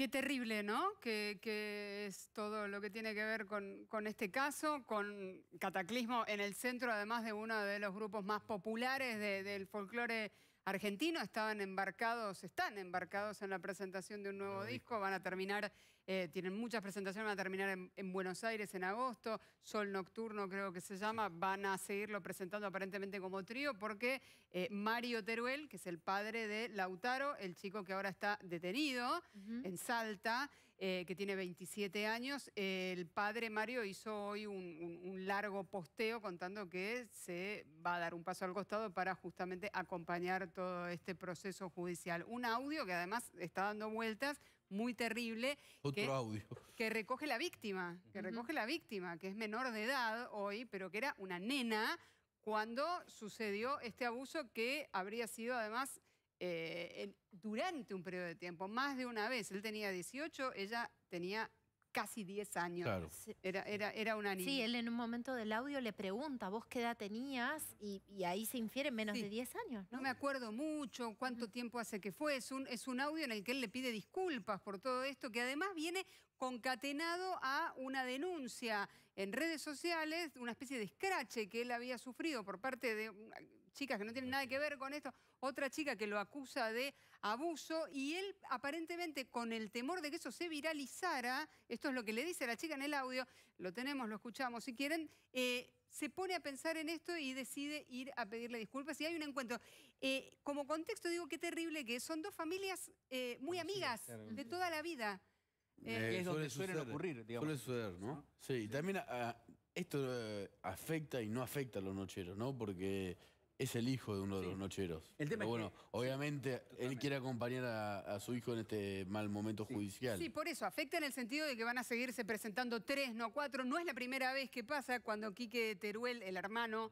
Qué terrible, ¿no? Que, es todo lo que tiene que ver con, este caso, con Cataclismo en el centro, además de uno de los grupos más populares del folclore argentino. Estaban embarcados, están embarcados en la presentación de un nuevo, disco, van a terminar eh, tienen muchas presentaciones, van a terminar en, Buenos Aires en agosto. Sol Nocturno creo que se llama. Van a seguirlo presentando aparentemente como trío porque eh, Mario Teruel, que es el padre de Lautaro, el chico que ahora está detenido en Salta, eh, que tiene 27 años, el padre Mario hizo hoy un largo posteo contando que se va a dar un paso al costado para justamente acompañar todo este proceso judicial. Un audio que además está dando vueltas muy terrible. Otro que, audio. Que recoge la víctima, que recoge la víctima, que es menor de edad hoy, pero que era una nena cuando sucedió este abuso que habría sido además eh, durante un periodo de tiempo, más de una vez. Él tenía 18, ella tenía casi 10 años. Era, era, era una Sí, él en un momento del audio le pregunta, ¿vos qué edad tenías? Y, ahí se infiere menos de 10 años. ¿no? me acuerdo mucho cuánto tiempo hace que fue. Es un, es un audio en el que él le pide disculpas por todo esto, que además viene concatenado a una denuncia en redes sociales una especie de escrache que él había sufrido por parte de chicas que no tienen nada que ver con esto, otra chica que lo acusa de abuso y él aparentemente con el temor de que eso se viralizara, esto es lo que le dice a la chica en el audio, lo tenemos, lo escuchamos si quieren, eh, se pone a pensar en esto y decide ir a pedirle disculpas y hay un encuentro. Eh, como contexto digo, qué terrible que son dos familias eh, muy amigas de toda la vida. Eh, eh, es donde suele ocurrir, digamos. Suele suceder, ¿no? Sí, y también ah, esto eh, afecta y no afecta a los nocheros, ¿no? Porque es el hijo de uno de los nocheros. Pero bueno, obviamente él quiere acompañar a, su hijo en este mal momento judicial. Sí, por eso, afecta en el sentido de que van a seguirse presentando tres, no cuatro. No es la primera vez que pasa cuando Quique Teruel, el hermano...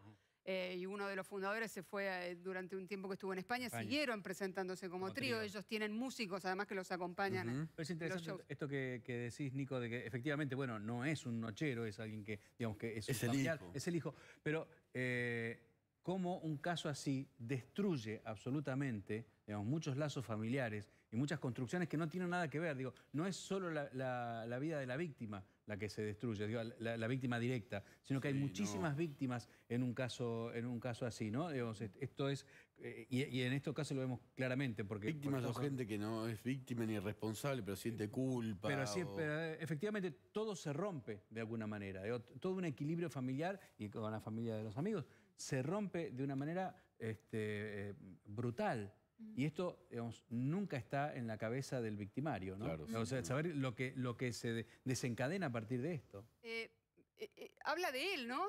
Eh, y uno de los fundadores se fue eh, durante un tiempo que estuvo en España, siguieron presentándose como, trío. ellos tienen músicos además que los acompañan. Es interesante esto que, que, decís, Nico, de que efectivamente, bueno, no es un nochero, es alguien que, digamos que es, el hijo. Es el hijo, pero... Eh, cómo un caso así destruye absolutamente muchos lazos familiares y muchas construcciones que no tienen nada que ver. Digo, no es solo la, vida de la víctima la que se destruye, la, víctima directa, sino que hay muchísimas víctimas en un caso, en un caso así, ¿no? esto es, eh, y, en estos casos lo vemos claramente. porque Víctimas o gente que no es víctima ni responsable, pero siente eh, culpa. Pero, eh, efectivamente todo se rompe de alguna manera, todo un equilibrio familiar y con la familia de los amigos se rompe de una manera este, eh, brutal. Y esto, nunca está en la cabeza del victimario, ¿no? O sea, saber lo que, lo que se desencadena a partir de esto. Eh, eh, habla de él, ¿no?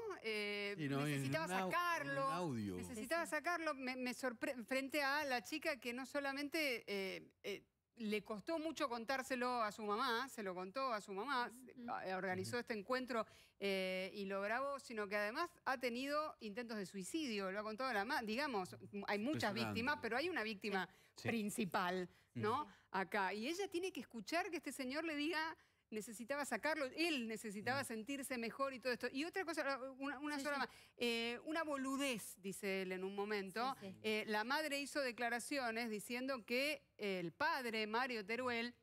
necesitaba sacarlo. Necesitaba sacarlo. Me, frente a la chica que no solamente le costó mucho contárselo a su mamá, se lo contó a su mamá, ah, organizó este encuentro eh, y lo grabó, sino que además ha tenido intentos de suicidio, lo ha contado la mamá. Digamos, hay muchas víctimas, pero hay una víctima principal, ¿no? Acá. Y ella tiene que escuchar que este señor le diga necesitaba sacarlo, él necesitaba mm. sentirse mejor y todo esto. Y otra cosa, una, una sola más, eh, una boludez, dice él en un momento. Eh, la madre hizo declaraciones diciendo que el padre, Mario Teruel,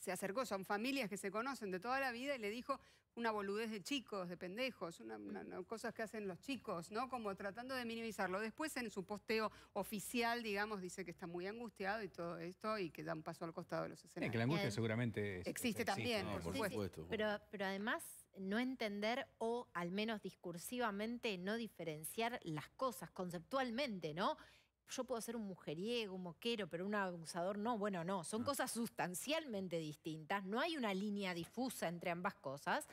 se acercó, son familias que se conocen de toda la vida y le dijo una boludez de chicos, de pendejos, una, cosas que hacen los chicos, ¿no? Como tratando de minimizarlo. Después en su posteo oficial, digamos, dice que está muy angustiado y todo esto y que da un paso al costado de los escenarios. Eh, que la angustia seguramente existe, también, por, supuesto. pero además no entender o al menos discursivamente no diferenciar las cosas conceptualmente, ¿no? yo puedo ser un mujeriego, un moquero, pero un abusador no. Bueno, no, son ah. cosas sustancialmente distintas. No hay una línea difusa entre ambas cosas.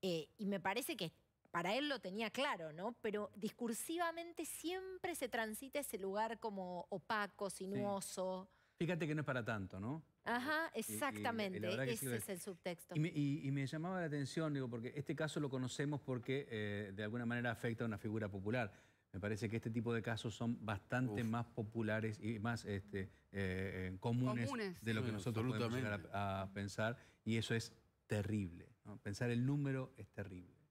Eh, y me parece que para él lo tenía claro, ¿no? Pero discursivamente siempre se transita ese lugar como opaco, sinuoso. Fíjate que no es para tanto, ¿no? Ajá, exactamente. Ese es el subtexto. y me, llamaba la atención, digo, porque este caso lo conocemos porque eh, de alguna manera afecta a una figura popular. Me parece que este tipo de casos son bastante más populares y más este, eh, comunes, de lo que nosotros podemos llegar a, pensar. Y eso es terrible. Pensar el número es terrible.